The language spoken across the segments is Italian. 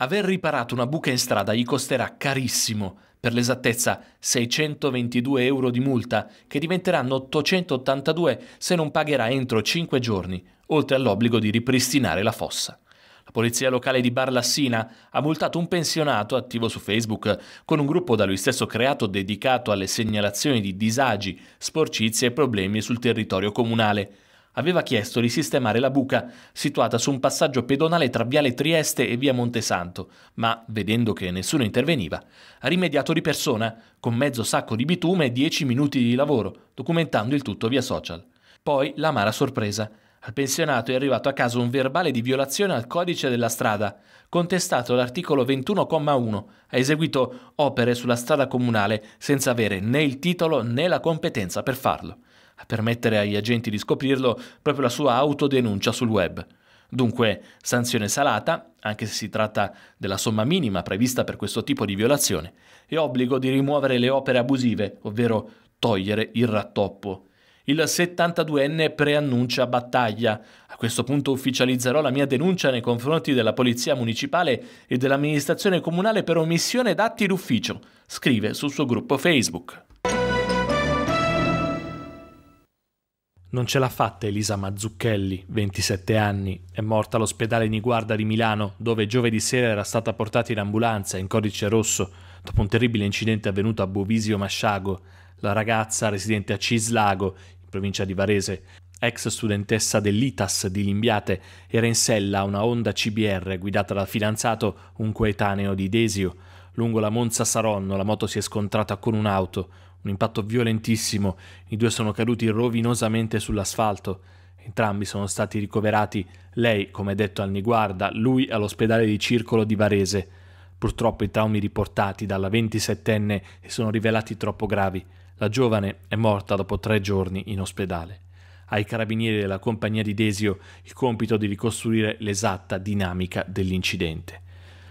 Aver riparato una buca in strada gli costerà carissimo, per l'esattezza 622 euro di multa, che diventeranno 882 se non pagherà entro 5 giorni, oltre all'obbligo di ripristinare la fossa. La polizia locale di Barlassina ha multato un pensionato attivo su Facebook con un gruppo da lui stesso creato dedicato alle segnalazioni di disagi, sporcizie e problemi sul territorio comunale aveva chiesto di sistemare la buca situata su un passaggio pedonale tra Viale Trieste e Via Montesanto, ma, vedendo che nessuno interveniva, ha rimediato di persona, con mezzo sacco di bitume e dieci minuti di lavoro, documentando il tutto via social. Poi la l'amara sorpresa. Al pensionato è arrivato a casa un verbale di violazione al codice della strada, contestato l'articolo 21,1. Ha eseguito opere sulla strada comunale senza avere né il titolo né la competenza per farlo. A permettere agli agenti di scoprirlo proprio la sua autodenuncia sul web. Dunque, sanzione salata, anche se si tratta della somma minima prevista per questo tipo di violazione, e obbligo di rimuovere le opere abusive, ovvero togliere il rattoppo. Il 72enne preannuncia battaglia. A questo punto ufficializzerò la mia denuncia nei confronti della Polizia Municipale e dell'amministrazione comunale per omissione d'atti d'ufficio, scrive sul suo gruppo Facebook. Non ce l'ha fatta Elisa Mazzucchelli, 27 anni, è morta all'ospedale Niguarda di Milano, dove giovedì sera era stata portata in ambulanza in codice rosso dopo un terribile incidente avvenuto a Bovisio Masciago. La ragazza, residente a Cislago, in provincia di Varese, ex studentessa dell'ITAS di Limbiate, era in sella a una Honda CBR guidata dal fidanzato, un coetaneo di Desio. Lungo la Monza Saronno la moto si è scontrata con un'auto un impatto violentissimo, i due sono caduti rovinosamente sull'asfalto. Entrambi sono stati ricoverati, lei, come detto, al Niguarda, lui all'ospedale di Circolo di Varese. Purtroppo i traumi riportati dalla 27enne si sono rivelati troppo gravi. La giovane è morta dopo tre giorni in ospedale. Ai carabinieri della compagnia di Desio il compito di ricostruire l'esatta dinamica dell'incidente.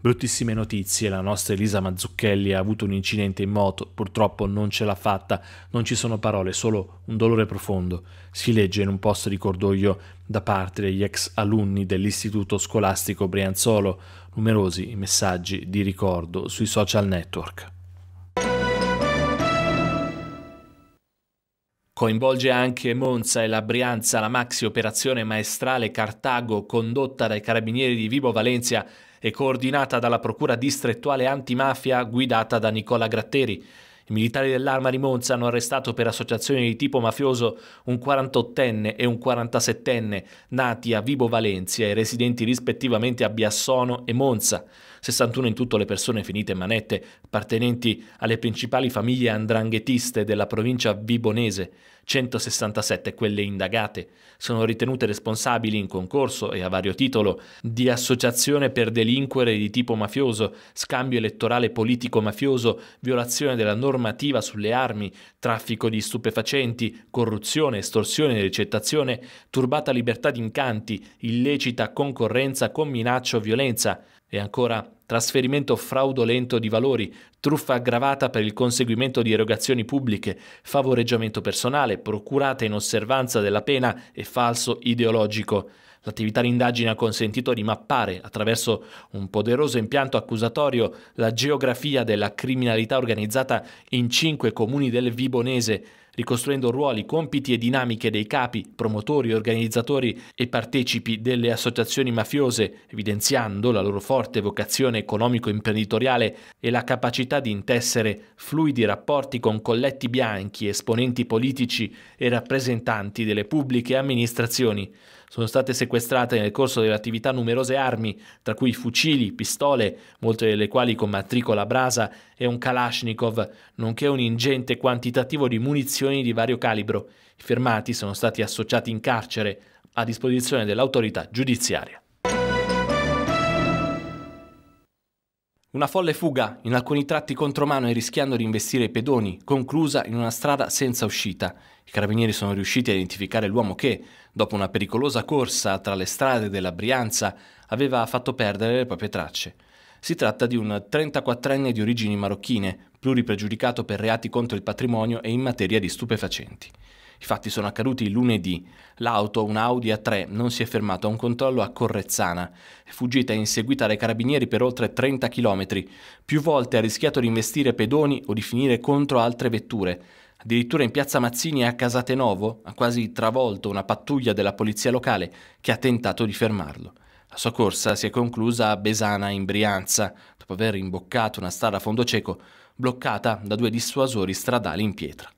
Bruttissime notizie, la nostra Elisa Mazzucchelli ha avuto un incidente in moto, purtroppo non ce l'ha fatta, non ci sono parole, solo un dolore profondo. Si legge in un post di cordoglio da parte degli ex alunni dell'Istituto Scolastico Brianzolo, numerosi messaggi di ricordo sui social network. Coinvolge anche Monza e la Brianza la maxi operazione maestrale Cartago condotta dai carabinieri di Vibo Valencia e coordinata dalla Procura distrettuale antimafia guidata da Nicola Gratteri. I militari dell'Arma di Monza hanno arrestato per associazioni di tipo mafioso un 48enne e un 47enne nati a Vibo Valencia e residenti rispettivamente a Biassono e Monza. 61 in tutto le persone finite in manette appartenenti alle principali famiglie andranghetiste della provincia vibonese. 167 quelle indagate sono ritenute responsabili in concorso e a vario titolo di associazione per delinquere di tipo mafioso, scambio elettorale politico-mafioso, violazione della normativa sulle armi, traffico di stupefacenti, corruzione, estorsione e ricettazione, turbata libertà di incanti, illecita concorrenza con minaccia o violenza, e ancora trasferimento fraudolento di valori, truffa aggravata per il conseguimento di erogazioni pubbliche, favoreggiamento personale, procurata in osservanza della pena e falso ideologico. L'attività d'indagine ha consentito di mappare, attraverso un poderoso impianto accusatorio, la geografia della criminalità organizzata in cinque comuni del Vibonese, ricostruendo ruoli, compiti e dinamiche dei capi, promotori, organizzatori e partecipi delle associazioni mafiose, evidenziando la loro forte vocazione economico-imprenditoriale e la capacità di intessere fluidi rapporti con colletti bianchi, esponenti politici e rappresentanti delle pubbliche amministrazioni. Sono state sequestrate nel corso dell'attività numerose armi, tra cui fucili, pistole, molte delle quali con matricola brasa, e un Kalashnikov, nonché un ingente quantitativo di munizioni di vario calibro. I fermati sono stati associati in carcere a disposizione dell'autorità giudiziaria. Una folle fuga, in alcuni tratti contromano e rischiando di investire i pedoni, conclusa in una strada senza uscita. I carabinieri sono riusciti a identificare l'uomo che, dopo una pericolosa corsa tra le strade della Brianza, aveva fatto perdere le proprie tracce. Si tratta di un 34enne di origini marocchine, pluripregiudicato per reati contro il patrimonio e in materia di stupefacenti. I fatti sono accaduti lunedì. L'auto, un Audi A3, non si è fermata a un controllo a Correzzana. È fuggita e inseguita dai carabinieri per oltre 30 km. Più volte ha rischiato di investire pedoni o di finire contro altre vetture. Addirittura in piazza Mazzini a Casatenovo ha quasi travolto una pattuglia della polizia locale che ha tentato di fermarlo. La sua corsa si è conclusa a Besana in Brianza, dopo aver imboccato una strada a fondo cieco bloccata da due dissuasori stradali in pietra.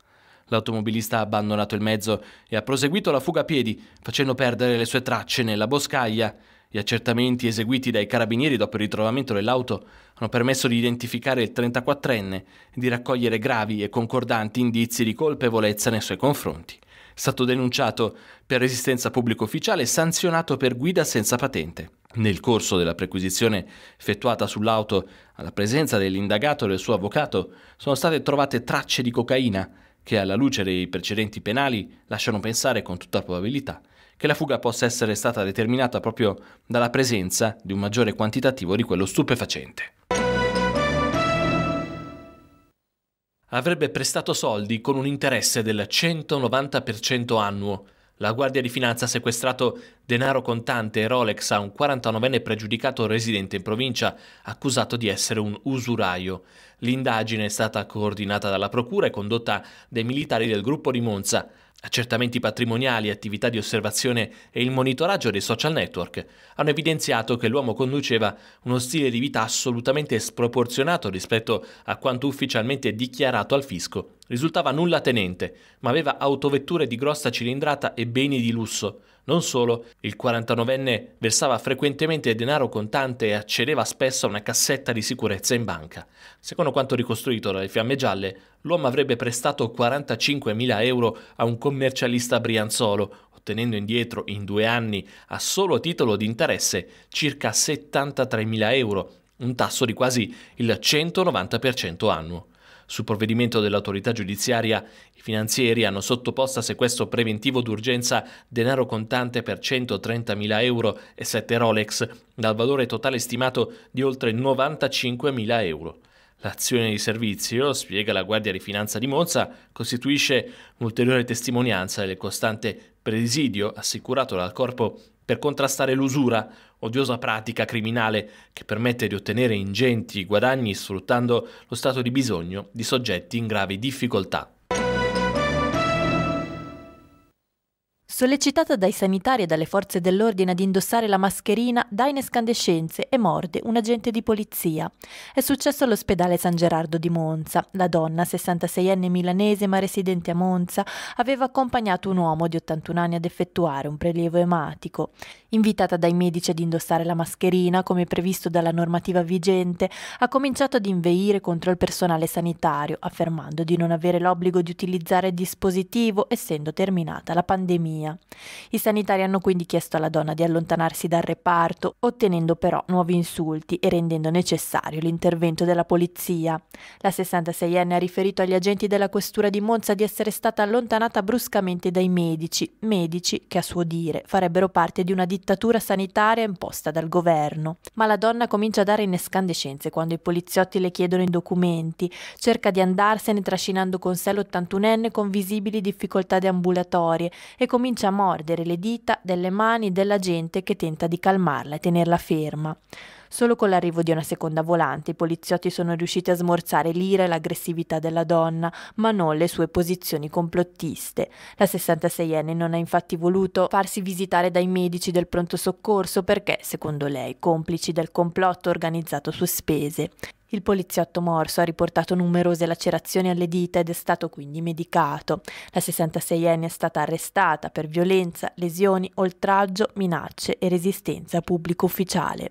L'automobilista ha abbandonato il mezzo e ha proseguito la fuga a piedi, facendo perdere le sue tracce nella boscaglia. Gli accertamenti eseguiti dai carabinieri dopo il ritrovamento dell'auto hanno permesso di identificare il 34enne e di raccogliere gravi e concordanti indizi di colpevolezza nei suoi confronti. È stato denunciato per resistenza pubblico ufficiale e sanzionato per guida senza patente. Nel corso della perquisizione effettuata sull'auto, alla presenza dell'indagato e del suo avvocato, sono state trovate tracce di cocaina che alla luce dei precedenti penali lasciano pensare con tutta probabilità che la fuga possa essere stata determinata proprio dalla presenza di un maggiore quantitativo di quello stupefacente. Avrebbe prestato soldi con un interesse del 190% annuo, la Guardia di Finanza ha sequestrato denaro contante e Rolex a un 49enne pregiudicato residente in provincia, accusato di essere un usuraio. L'indagine è stata coordinata dalla Procura e condotta dai militari del gruppo di Monza. Accertamenti patrimoniali, attività di osservazione e il monitoraggio dei social network hanno evidenziato che l'uomo conduceva uno stile di vita assolutamente sproporzionato rispetto a quanto ufficialmente dichiarato al fisco. Risultava nulla tenente, ma aveva autovetture di grossa cilindrata e beni di lusso. Non solo, il 49enne versava frequentemente denaro contante e accedeva spesso a una cassetta di sicurezza in banca. Secondo quanto ricostruito dalle fiamme gialle, l'uomo avrebbe prestato 45.000 euro a un commercialista brianzolo, ottenendo indietro in due anni a solo titolo di interesse circa 73.000 euro, un tasso di quasi il 190% annuo. Su provvedimento dell'autorità giudiziaria, i finanzieri hanno sottoposto a sequestro preventivo d'urgenza denaro contante per 130.000 euro e 7 Rolex, dal valore totale stimato di oltre 95.000 euro. L'azione di servizio, spiega la Guardia di Finanza di Monza, costituisce un'ulteriore testimonianza del costante presidio assicurato dal corpo per contrastare l'usura, odiosa pratica criminale che permette di ottenere ingenti guadagni sfruttando lo stato di bisogno di soggetti in gravi difficoltà. Sollecitata dai sanitari e dalle forze dell'ordine ad indossare la mascherina, dà in escandescenze e morde un agente di polizia. È successo all'ospedale San Gerardo di Monza. La donna, 66enne milanese ma residente a Monza, aveva accompagnato un uomo di 81 anni ad effettuare un prelievo ematico. Invitata dai medici ad indossare la mascherina, come previsto dalla normativa vigente, ha cominciato ad inveire contro il personale sanitario, affermando di non avere l'obbligo di utilizzare il dispositivo essendo terminata la pandemia medicina. I sanitari hanno quindi chiesto alla donna di allontanarsi dal reparto, ottenendo però nuovi insulti e rendendo necessario l'intervento della polizia. La 66enne ha riferito agli agenti della questura di Monza di essere stata allontanata bruscamente dai medici, medici che a suo dire farebbero parte di una dittatura sanitaria imposta dal governo. Ma la donna comincia a dare in escandescenze quando i poliziotti le chiedono i documenti, cerca di andarsene trascinando con sé l'81enne con visibili difficoltà deambulatorie e comincia comincia a mordere le dita delle mani della gente che tenta di calmarla e tenerla ferma. Solo con l'arrivo di una seconda volante i poliziotti sono riusciti a smorzare l'ira e l'aggressività della donna, ma non le sue posizioni complottiste. La 66enne non ha infatti voluto farsi visitare dai medici del pronto soccorso perché, secondo lei, complici del complotto organizzato su spese. Il poliziotto morso ha riportato numerose lacerazioni alle dita ed è stato quindi medicato. La 66enne è stata arrestata per violenza, lesioni, oltraggio, minacce e resistenza a pubblico ufficiale.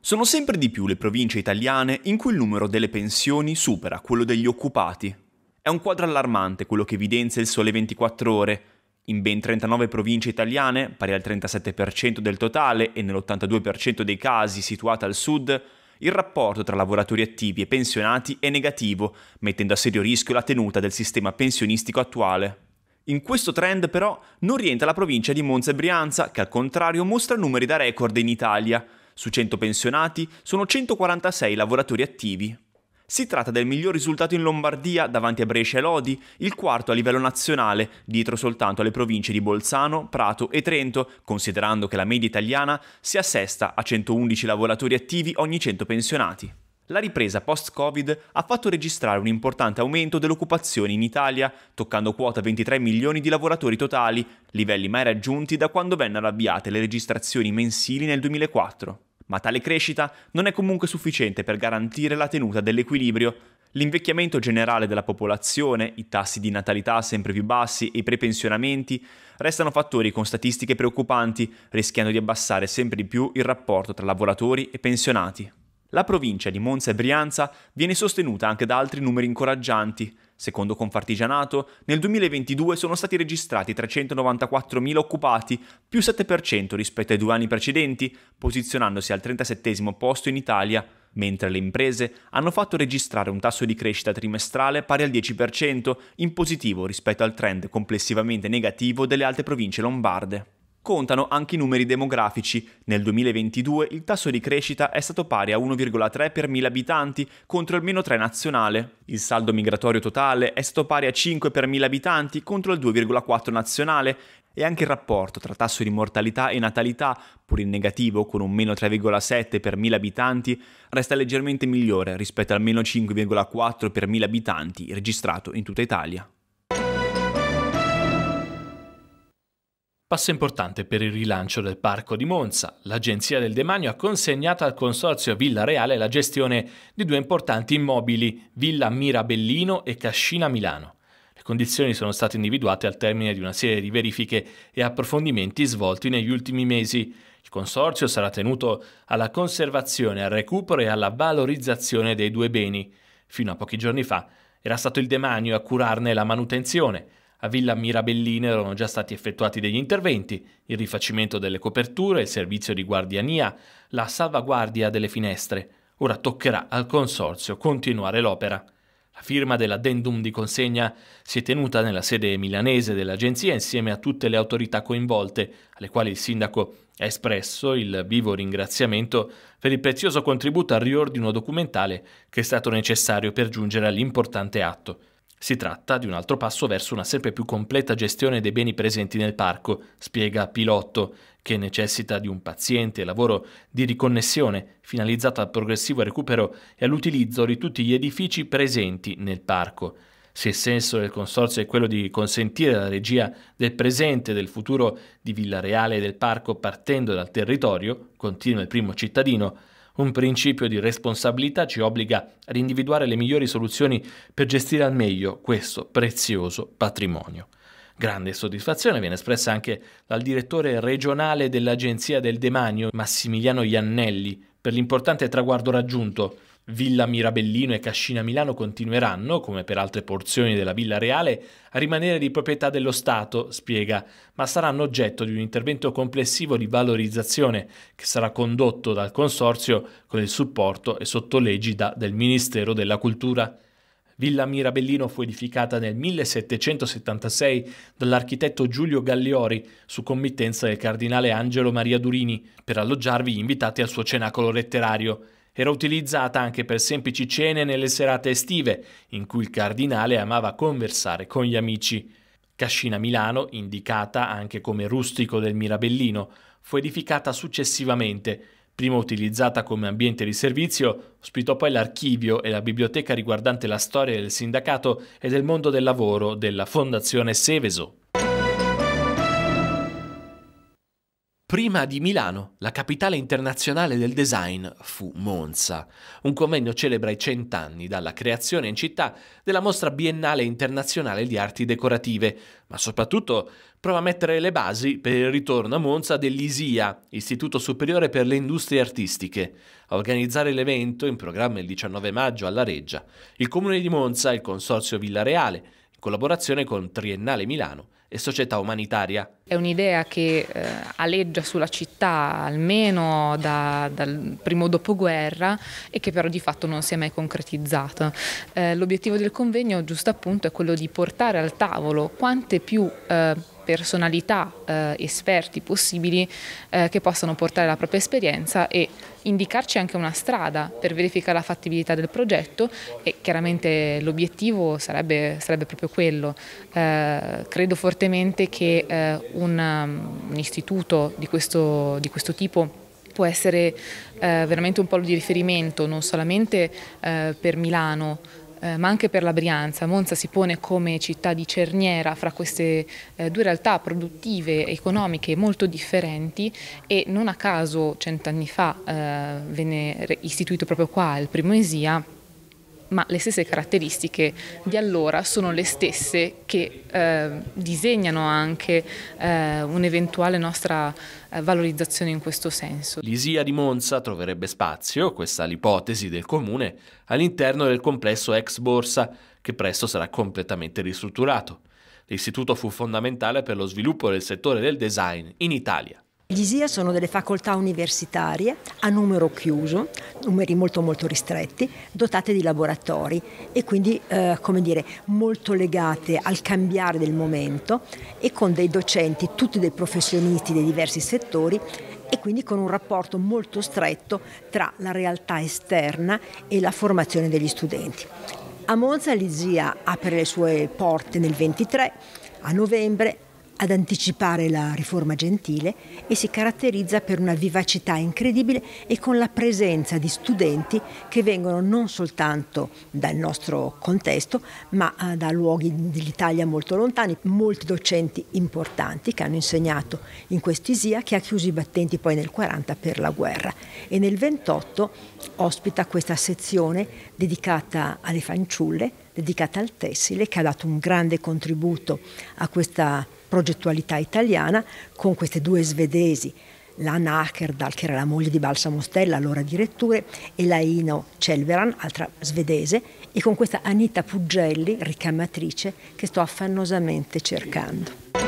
Sono sempre di più le province italiane in cui il numero delle pensioni supera quello degli occupati. È un quadro allarmante quello che evidenzia il Sole 24 Ore, in ben 39 province italiane, pari al 37% del totale e nell'82% dei casi situata al sud, il rapporto tra lavoratori attivi e pensionati è negativo, mettendo a serio rischio la tenuta del sistema pensionistico attuale. In questo trend però non rientra la provincia di Monza e Brianza, che al contrario mostra numeri da record in Italia. Su 100 pensionati sono 146 lavoratori attivi, si tratta del miglior risultato in Lombardia davanti a Brescia e Lodi, il quarto a livello nazionale, dietro soltanto alle province di Bolzano, Prato e Trento, considerando che la media italiana si assesta a 111 lavoratori attivi ogni 100 pensionati. La ripresa post-Covid ha fatto registrare un importante aumento dell'occupazione in Italia, toccando quota 23 milioni di lavoratori totali, livelli mai raggiunti da quando vennero avviate le registrazioni mensili nel 2004. Ma tale crescita non è comunque sufficiente per garantire la tenuta dell'equilibrio. L'invecchiamento generale della popolazione, i tassi di natalità sempre più bassi e i prepensionamenti restano fattori con statistiche preoccupanti, rischiando di abbassare sempre di più il rapporto tra lavoratori e pensionati. La provincia di Monza e Brianza viene sostenuta anche da altri numeri incoraggianti, Secondo Confartigianato, nel 2022 sono stati registrati 394.000 occupati, più 7% rispetto ai due anni precedenti, posizionandosi al 37 posto in Italia, mentre le imprese hanno fatto registrare un tasso di crescita trimestrale pari al 10%, in positivo rispetto al trend complessivamente negativo delle altre province lombarde contano anche i numeri demografici. Nel 2022 il tasso di crescita è stato pari a 1,3 per 1000 abitanti contro il meno 3 nazionale. Il saldo migratorio totale è stato pari a 5 per 1000 abitanti contro il 2,4 nazionale e anche il rapporto tra tasso di mortalità e natalità, pur in negativo con un meno 3,7 per 1000 abitanti, resta leggermente migliore rispetto al meno 5,4 per 1000 abitanti registrato in tutta Italia. Passo importante per il rilancio del parco di Monza. L'Agenzia del Demanio ha consegnato al Consorzio Villa Reale la gestione di due importanti immobili, Villa Mirabellino e Cascina Milano. Le condizioni sono state individuate al termine di una serie di verifiche e approfondimenti svolti negli ultimi mesi. Il Consorzio sarà tenuto alla conservazione, al recupero e alla valorizzazione dei due beni. Fino a pochi giorni fa era stato il Demanio a curarne la manutenzione. A Villa Mirabellina erano già stati effettuati degli interventi, il rifacimento delle coperture, il servizio di guardiania, la salvaguardia delle finestre. Ora toccherà al consorzio continuare l'opera. La firma dell'addendum di consegna si è tenuta nella sede milanese dell'agenzia insieme a tutte le autorità coinvolte, alle quali il sindaco ha espresso il vivo ringraziamento per il prezioso contributo al riordino documentale che è stato necessario per giungere all'importante atto. Si tratta di un altro passo verso una sempre più completa gestione dei beni presenti nel parco, spiega Pilotto, che necessita di un paziente lavoro di riconnessione finalizzato al progressivo recupero e all'utilizzo di tutti gli edifici presenti nel parco. Se il senso del consorzio è quello di consentire la regia del presente e del futuro di Villareale e del parco partendo dal territorio, continua il primo cittadino, un principio di responsabilità ci obbliga ad individuare le migliori soluzioni per gestire al meglio questo prezioso patrimonio. Grande soddisfazione viene espressa anche dal direttore regionale dell'Agenzia del Demanio, Massimiliano Iannelli, per l'importante traguardo raggiunto Villa Mirabellino e Cascina Milano continueranno, come per altre porzioni della Villa Reale, a rimanere di proprietà dello Stato, spiega, ma saranno oggetto di un intervento complessivo di valorizzazione che sarà condotto dal Consorzio con il supporto e sotto l'egida del Ministero della Cultura. Villa Mirabellino fu edificata nel 1776 dall'architetto Giulio Galliori su committenza del cardinale Angelo Maria Durini per alloggiarvi gli invitati al suo cenacolo letterario. Era utilizzata anche per semplici cene nelle serate estive, in cui il cardinale amava conversare con gli amici. Cascina Milano, indicata anche come rustico del Mirabellino, fu edificata successivamente. Prima utilizzata come ambiente di servizio, ospitò poi l'archivio e la biblioteca riguardante la storia del sindacato e del mondo del lavoro della Fondazione Seveso. Prima di Milano, la capitale internazionale del design fu Monza. Un convegno celebra i cent'anni dalla creazione in città della mostra biennale internazionale di arti decorative, ma soprattutto prova a mettere le basi per il ritorno a Monza dell'ISIA, Istituto Superiore per le Industrie Artistiche, a organizzare l'evento in programma il 19 maggio alla Reggia. Il comune di Monza, il consorzio Villareale collaborazione con Triennale Milano e Società Umanitaria. È un'idea che eh, aleggia sulla città almeno da, dal primo dopoguerra e che però di fatto non si è mai concretizzata. Eh, l'obiettivo del convegno giusto appunto è quello di portare al tavolo quante più eh, personalità, eh, esperti possibili eh, che possano portare la propria esperienza e indicarci anche una strada per verificare la fattibilità del progetto e chiaramente l'obiettivo sarebbe, sarebbe, proprio quello. Eh, credo fortemente che eh, un, um, un, istituto di questo, di questo tipo può essere eh, veramente un polo di riferimento non solamente eh, per Milano, eh, ma anche per la Brianza. Monza si pone come città di cerniera fra queste eh, due realtà produttive, economiche molto differenti e non a caso cent'anni fa eh, venne istituito proprio qua il primo ESIA ma le stesse caratteristiche di allora sono le stesse che eh, disegnano anche eh, un'eventuale nostra eh, valorizzazione in questo senso. L'Isia di Monza troverebbe spazio, questa l'ipotesi del comune, all'interno del complesso ex borsa, che presto sarà completamente ristrutturato. L'istituto fu fondamentale per lo sviluppo del settore del design in Italia. Gli ISIA sono delle facoltà universitarie a numero chiuso, numeri molto molto ristretti, dotate di laboratori e quindi eh, come dire, molto legate al cambiare del momento e con dei docenti, tutti dei professionisti dei diversi settori e quindi con un rapporto molto stretto tra la realtà esterna e la formazione degli studenti. A Monza l'ISIA apre le sue porte nel 23, a novembre ad anticipare la riforma gentile e si caratterizza per una vivacità incredibile e con la presenza di studenti che vengono non soltanto dal nostro contesto ma eh, da luoghi dell'Italia molto lontani, molti docenti importanti che hanno insegnato in quest'Isia che ha chiuso i battenti poi nel 40 per la guerra e nel 28 ospita questa sezione dedicata alle fanciulle, dedicata al tessile che ha dato un grande contributo a questa progettualità italiana con queste due svedesi, l'Anna Ackerdal, che era la moglie di Balsamo Stella, allora direttore, e la Ino Celveran, altra svedese, e con questa Anita Puggelli, ricamatrice, che sto affannosamente cercando.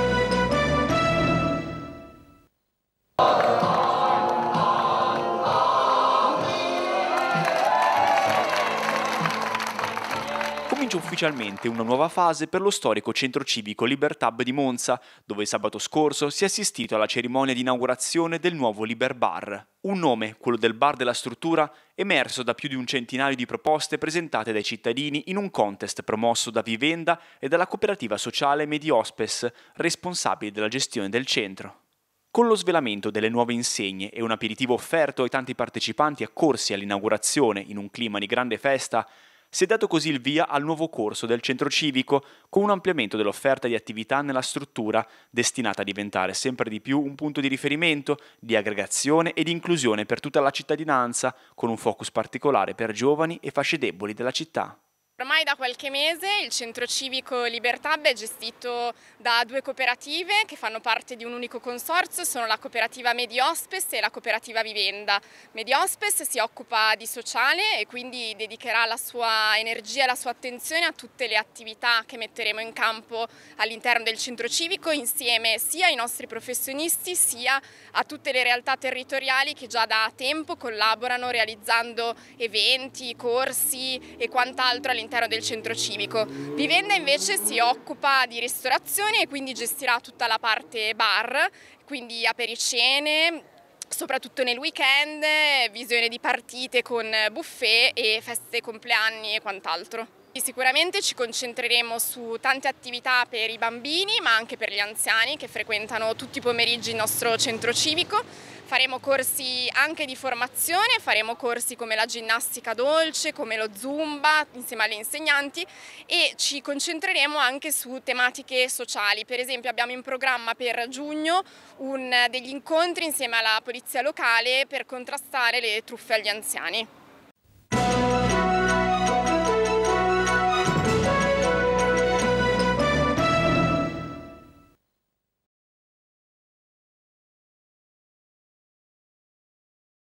ufficialmente una nuova fase per lo storico centro civico Libertab di Monza, dove sabato scorso si è assistito alla cerimonia di inaugurazione del nuovo Liber Bar. Un nome, quello del bar della struttura, emerso da più di un centinaio di proposte presentate dai cittadini in un contest promosso da Vivenda e dalla cooperativa sociale Mediospes, responsabile della gestione del centro. Con lo svelamento delle nuove insegne e un aperitivo offerto ai tanti partecipanti accorsi all'inaugurazione in un clima di grande festa, si è dato così il via al nuovo corso del centro civico, con un ampliamento dell'offerta di attività nella struttura, destinata a diventare sempre di più un punto di riferimento, di aggregazione e di inclusione per tutta la cittadinanza, con un focus particolare per giovani e fasce deboli della città. Ormai da qualche mese il centro civico Libertab è gestito da due cooperative che fanno parte di un unico consorzio, sono la cooperativa Mediospes e la cooperativa Vivenda. Mediospes si occupa di sociale e quindi dedicherà la sua energia e la sua attenzione a tutte le attività che metteremo in campo all'interno del centro civico insieme sia ai nostri professionisti sia a tutte le realtà territoriali che già da tempo collaborano realizzando eventi, corsi e quant'altro all'interno all'interno del centro civico. Vivenda invece si occupa di ristorazione e quindi gestirà tutta la parte bar, quindi apericene, soprattutto nel weekend, visione di partite con buffet e feste compleanni e quant'altro. Sicuramente ci concentreremo su tante attività per i bambini ma anche per gli anziani che frequentano tutti i pomeriggi il nostro centro civico. Faremo corsi anche di formazione, faremo corsi come la ginnastica dolce, come lo zumba insieme agli insegnanti e ci concentreremo anche su tematiche sociali. Per esempio abbiamo in programma per giugno un, degli incontri insieme alla polizia locale per contrastare le truffe agli anziani.